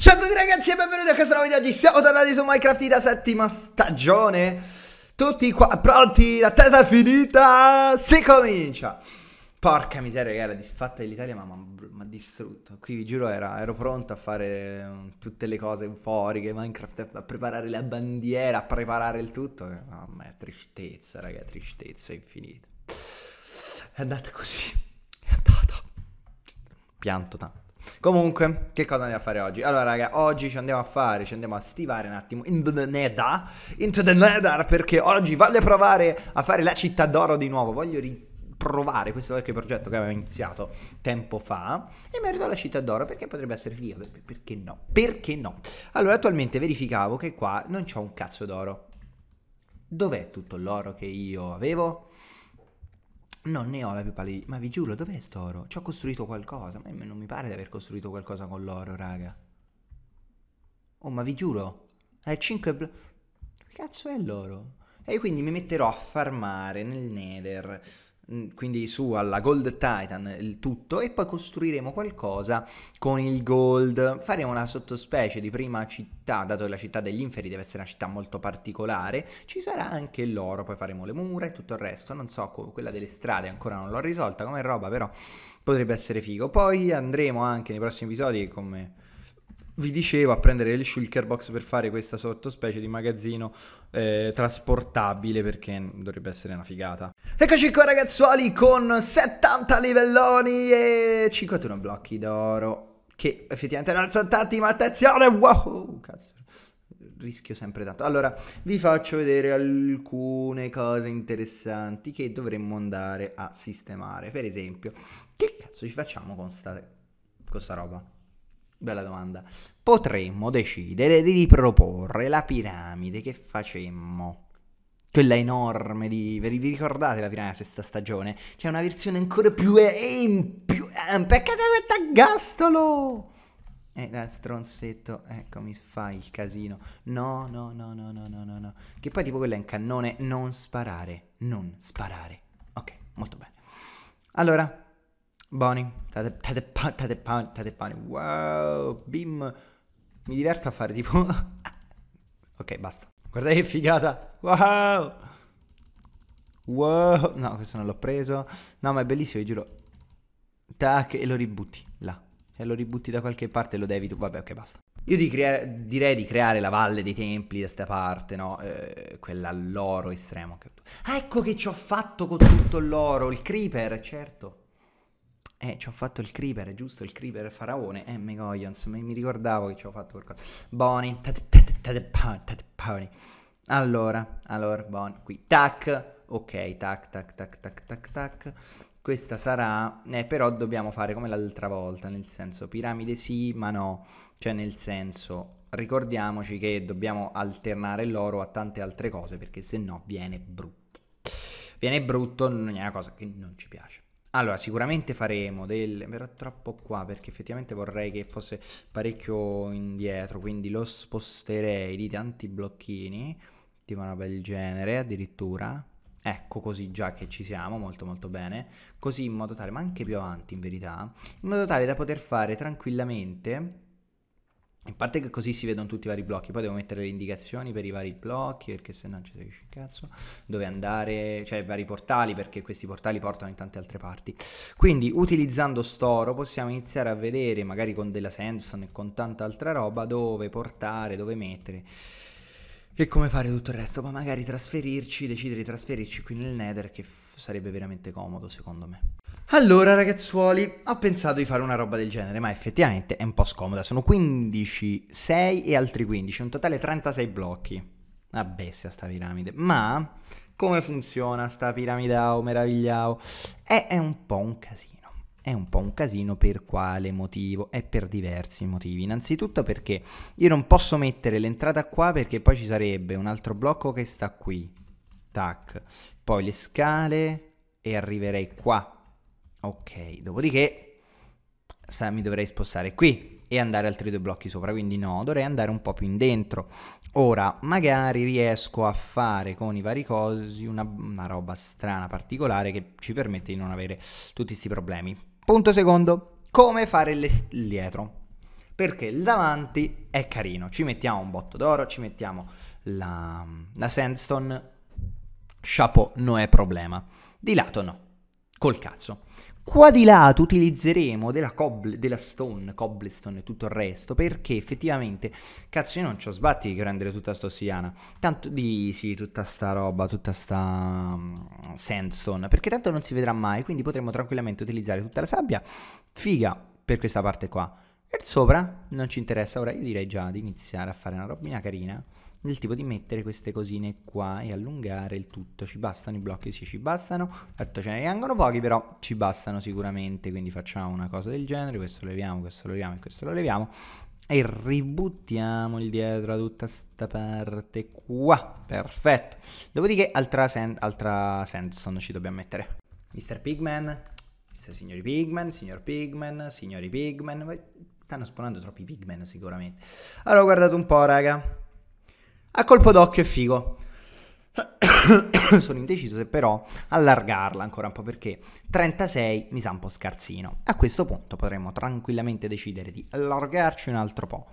Ciao a tutti ragazzi e benvenuti a questo nuovo video Oggi Siamo tornati su Minecraft da settima stagione Tutti qua pronti, l'attesa finita Si comincia Porca miseria che era disfatta dell'Italia ma mi ha distrutto Qui vi giuro era, ero pronto a fare mm, tutte le cose euforiche Minecraft a preparare la bandiera, a preparare il tutto Mamma mia tristezza raga, tristezza infinita È andata così È andata Pianto tanto Comunque, che cosa andiamo a fare oggi? Allora, raga, oggi ci andiamo a fare, ci andiamo a stivare un attimo in the nether, into the nether, perché oggi voglio provare a fare la città d'oro di nuovo. Voglio ri- provare questo vecchio progetto che avevo iniziato tempo fa e merito alla città d'oro perché potrebbe essere via perché no? Perché no? Allora, attualmente verificavo che qua non c'ho un cazzo d'oro. Dov'è tutto l'oro che io avevo? Non ne ho la più pallida, ma vi giuro, dov'è oro? Ci ho costruito qualcosa, ma non mi pare di aver costruito qualcosa con l'oro, raga. Oh, ma vi giuro, è 5 blo... Che cazzo è l'oro? E quindi mi metterò a farmare nel nether Mm, quindi su alla Gold Titan il tutto e poi costruiremo qualcosa con il Gold, faremo una sottospecie di prima città, dato che la città degli inferi deve essere una città molto particolare, ci sarà anche l'oro, poi faremo le mura e tutto il resto, non so, quella delle strade ancora non l'ho risolta come roba, però potrebbe essere figo. Poi andremo anche nei prossimi episodi come vi dicevo, a prendere il shulker box per fare questa sottospecie di magazzino eh, trasportabile perché dovrebbe essere una figata. Eccoci qua ragazzuoli con 70 livelloni e 51 blocchi d'oro che effettivamente non sono tanti ma attenzione, wow, cazzo rischio sempre tanto. Allora, vi faccio vedere alcune cose interessanti che dovremmo andare a sistemare. Per esempio, che cazzo ci facciamo con sta, con sta roba? Bella domanda. Potremmo decidere di riproporre la piramide che facemmo. Quella enorme di... Vi ricordate la piramide della sesta stagione? C'è una versione ancora più... più eh, Peccato che mettagastolo! Eh, da eh, stronzetto, ecco, mi fai il casino. No, no, no, no, no, no, no, no. Che poi tipo quella in cannone, non sparare, non sparare. Ok, molto bene. Allora, Boni, tate, tate, pan, tate, pan, tate pane. Wow, bim. Mi diverto a fare tipo... ok, basta. Guardate che figata. Wow. Wow. No, questo non l'ho preso. No, ma è bellissimo, vi giuro. Tac, e lo ributti, là. E lo ributti da qualche parte e lo devi tu. Vabbè, ok, basta. Io di direi di creare la valle dei templi da sta parte, no? Eh, quella l'oro estremo. ecco che ci ho fatto con tutto l'oro, il creeper, certo. Eh, ci ho fatto il creeper, giusto? Il creeper faraone. Eh, Megoyons, mi, mi ricordavo che ci ho fatto qualcosa. Boni, Allora, allora, Boni, qui, tac. Ok, tac, tac, tac, tac, tac, tac. Questa sarà... Eh, però dobbiamo fare come l'altra volta, nel senso, piramide sì, ma no. Cioè, nel senso, ricordiamoci che dobbiamo alternare l'oro a tante altre cose, perché se no viene brutto. Viene brutto, non è una cosa che non ci piace. Allora, sicuramente faremo del... però troppo qua perché effettivamente vorrei che fosse parecchio indietro, quindi lo sposterei di tanti blocchini, di una bel genere addirittura. Ecco così già che ci siamo, molto molto bene. Così in modo tale, ma anche più avanti in verità, in modo tale da poter fare tranquillamente in parte che così si vedono tutti i vari blocchi, poi devo mettere le indicazioni per i vari blocchi perché se no ci sei il cazzo, dove andare, cioè i vari portali perché questi portali portano in tante altre parti. Quindi utilizzando Storo possiamo iniziare a vedere magari con della Sanson e con tanta altra roba dove portare, dove mettere e come fare tutto il resto, ma magari trasferirci, decidere di trasferirci qui nel Nether che f- sarebbe veramente comodo secondo me. Allora ragazzuoli, ho pensato di fare una roba del genere, ma effettivamente è un po' scomoda. Sono 15, 6 e altri 15, un totale 36 blocchi. Una bestia sta piramide. Ma come funziona sta piramide? piramidao, meravigliao? È, è un po' un casino. È un po' un casino per quale motivo? È per diversi motivi. Innanzitutto perché io non posso mettere l'entrata qua perché poi ci sarebbe un altro blocco che sta qui. Tac. Poi le scale e arriverei qua Ok, dopodiché sa, mi dovrei spostare qui e andare altri due blocchi sopra, quindi no, dovrei andare un po' più in dentro. Ora, magari riesco a fare con i vari cosi una, una roba strana, particolare, che ci permette di non avere tutti questi problemi. Punto secondo, come fare il dietro? Perché il davanti è carino, ci mettiamo un botto d'oro, ci mettiamo la, la sandstone, chapeau, non è problema. Di lato no, col cazzo. Qua di lato utilizzeremo della, coble, della stone, cobblestone e tutto il resto perché effettivamente cazzo io non ho sbatti di rendere tutta sta ossidiana. Tanto di sì, tutta sta roba, tutta sta um, sandstone perché tanto non si vedrà mai quindi potremo tranquillamente utilizzare tutta la sabbia figa per questa parte qua. E sopra non ci interessa, ora io direi già di iniziare a fare una robina carina del tipo di mettere queste cosine qua e allungare il tutto. Ci bastano i blocchi? Sì, ci bastano. Certo ce ne rimangono pochi, però ci bastano sicuramente, quindi facciamo una cosa del genere. Questo lo leviamo, questo lo leviamo e questo lo leviamo. E ributtiamo il dietro a tutta questa parte qua. Perfetto. Dopodiché altra, sand altra sandstone ci dobbiamo mettere. mister Pigman, mister signori Pigman, signor Pigman, signori Pigman. Stanno spawnando troppi Pigman sicuramente. Allora, guardate un po', raga. A colpo d'occhio è figo. Sono indeciso se però allargarla ancora un po' perché 36 mi sa un po' scarsino. A questo punto potremmo tranquillamente decidere di allargarci un altro po'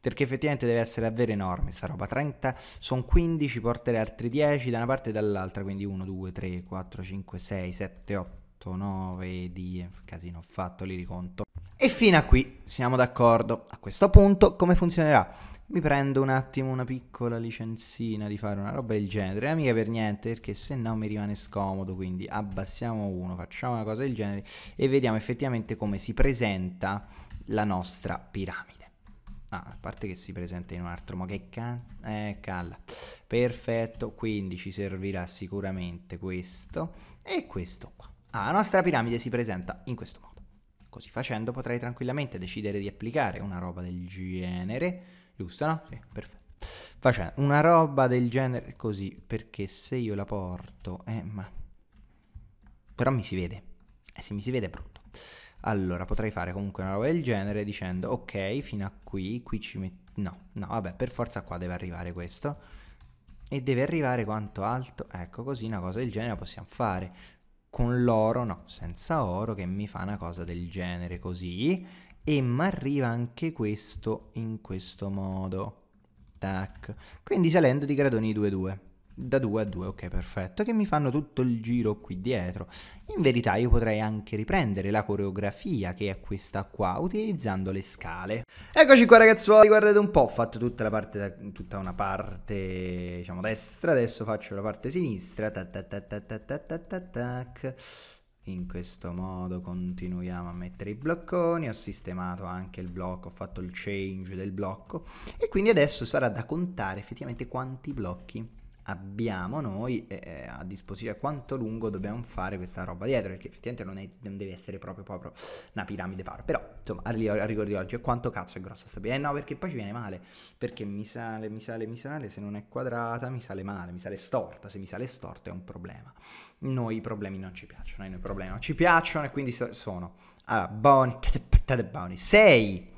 perché effettivamente deve essere davvero enorme sta roba 30 sono 15 porterei altri 10 da una parte e dall'altra quindi 1 2 3 4 5 6 7 8 9 10 casino ho fatto li riconto e fino a qui siamo d'accordo a questo punto come funzionerà mi prendo un attimo una piccola licenzina di fare una roba del genere, eh, mica per niente, perché se no mi rimane scomodo, quindi abbassiamo uno, facciamo una cosa del genere e vediamo effettivamente come si presenta la nostra piramide. Ah, a parte che si presenta in un altro, modo, che can... Eh, calla. Perfetto, quindi ci servirà sicuramente questo e questo qua. Ah, la nostra piramide si presenta in questo modo. Così facendo potrei tranquillamente decidere di applicare una roba del genere, giusto no? Sì, perfetto. Facendo una roba del genere così, perché se io la porto, eh ma... Però mi si vede, eh, se mi si vede è brutto. Allora, potrei fare comunque una roba del genere dicendo, ok, fino a qui, qui ci metto... No, no, vabbè, per forza qua deve arrivare questo. E deve arrivare quanto alto? Ecco, così una cosa del genere la possiamo fare con l'oro, no, senza oro, che mi fa una cosa del genere così. E mi arriva anche questo in questo modo. Tac. Quindi salendo di gradoni 2-2. Da 2 a 2, ok, perfetto. Che mi fanno tutto il giro qui dietro. In verità io potrei anche riprendere la coreografia che è questa qua, utilizzando le scale. Eccoci qua ragazzuoli, guardate un po', ho fatto tutta, la parte, tutta una parte, diciamo, destra, adesso faccio la parte sinistra. Ta ta ta ta ta ta ta ta tac. In questo modo continuiamo a mettere i blocconi, ho sistemato anche il blocco, ho fatto il change del blocco e quindi adesso sarà da contare effettivamente quanti blocchi abbiamo noi eh, eh, a disposizione, quanto lungo dobbiamo fare questa roba dietro, perché effettivamente non, è, non deve essere proprio, proprio una piramide paro però insomma al, al di oggi, quanto cazzo è grossa sta piramide? Eh no, perché poi ci viene male, perché mi sale, mi sale, mi sale, se non è quadrata mi sale male, mi sale storta, se mi sale storta è un problema. Noi i problemi non ci piacciono, noi i problemi non ci piacciono e quindi sono, allora, buoni, buoni, 6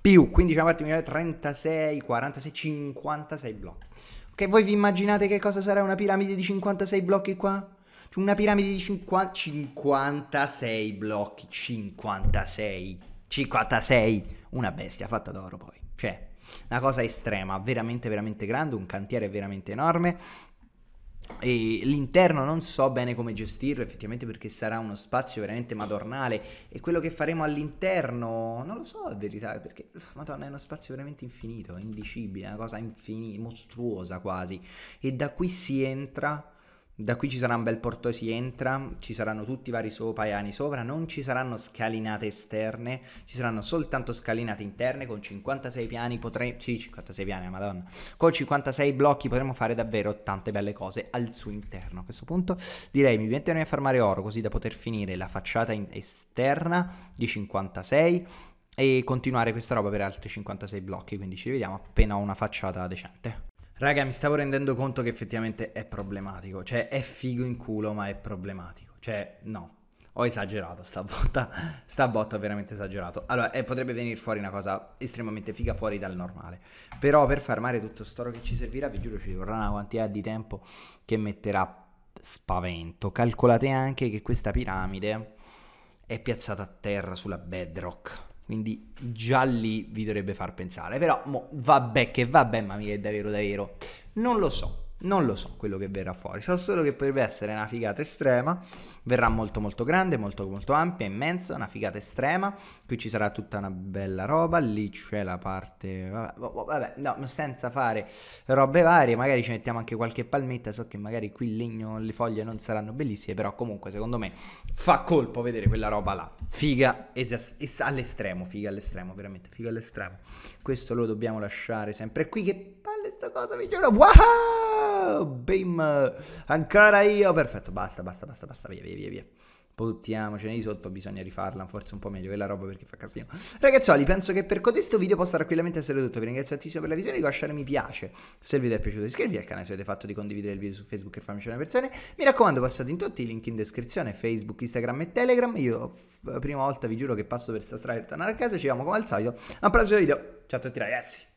più 15 parte 36, 46, 56 blocchi. Che voi vi immaginate che cosa sarà una piramide di 56 blocchi qua? Cioè, una piramide di 50, 56 blocchi, 56, 56, una bestia fatta d'oro poi, cioè una cosa estrema, veramente veramente grande, un cantiere veramente enorme e l'interno non so bene come gestirlo effettivamente perché sarà uno spazio veramente madornale e quello che faremo all'interno non lo so in verità perché madonna è uno spazio veramente infinito, indicibile, una cosa infinita, mostruosa quasi e da qui si entra da qui ci sarà un bel porto si entra, ci saranno tutti i vari sopra e sopaiani sopra, non ci saranno scalinate esterne, ci saranno soltanto scalinate interne con 56 piani, potrei... sì 56 piani, madonna, con 56 blocchi potremo fare davvero tante belle cose al suo interno. A questo punto direi mi metterò a farmare oro così da poter finire la facciata in... esterna di 56 e continuare questa roba per altri 56 blocchi, quindi ci rivediamo appena ho una facciata decente. Raga, mi stavo rendendo conto che effettivamente è problematico. Cioè, è figo in culo, ma è problematico. Cioè, no. Ho esagerato stavolta, botta. Sta botta ho veramente esagerato. Allora, eh, potrebbe venire fuori una cosa estremamente figa fuori dal normale. Però per farmare tutto storo che ci servirà, vi giuro, ci vorrà una quantità di tempo che metterà spavento. Calcolate anche che questa piramide è piazzata a terra sulla bedrock. Quindi già lì vi dovrebbe far pensare. Però mo, vabbè che vabbè, ma mi è davvero davvero. Non lo so. Non lo so quello che verrà fuori, so solo che potrebbe essere una figata estrema, verrà molto molto grande, molto molto ampia, immensa, una figata estrema, qui ci sarà tutta una bella roba, lì c'è la parte, vabbè, boh, boh, vabbè no, senza fare robe varie, magari ci mettiamo anche qualche palmetta, so che magari qui il legno, le foglie non saranno bellissime, però comunque secondo me fa colpo vedere quella roba là, figa es- es- all'estremo, figa all'estremo, veramente figa all'estremo, questo lo dobbiamo lasciare sempre qui che grande sta cosa, vi giuro. Wow! Bim! Ancora io. Perfetto, basta, basta, basta, basta. Via, via, via, via. Buttiamocene di sotto, bisogna rifarla, forse un po' meglio quella roba perché fa casino. Ragazzuoli, penso che per codesto video possa tranquillamente essere tutto. Vi ringrazio tantissimo per la visione, lasciare mi piace. Se il video è piaciuto iscrivervi al canale se avete fatto di condividere il video su Facebook e farmi una versione. Mi raccomando, passate in tutti i link in descrizione, Facebook, Instagram e Telegram. Io prima volta vi giuro che passo per sta strada e tornare a casa. Ci vediamo come al solito. A un prossimo video. Ciao a tutti ragazzi.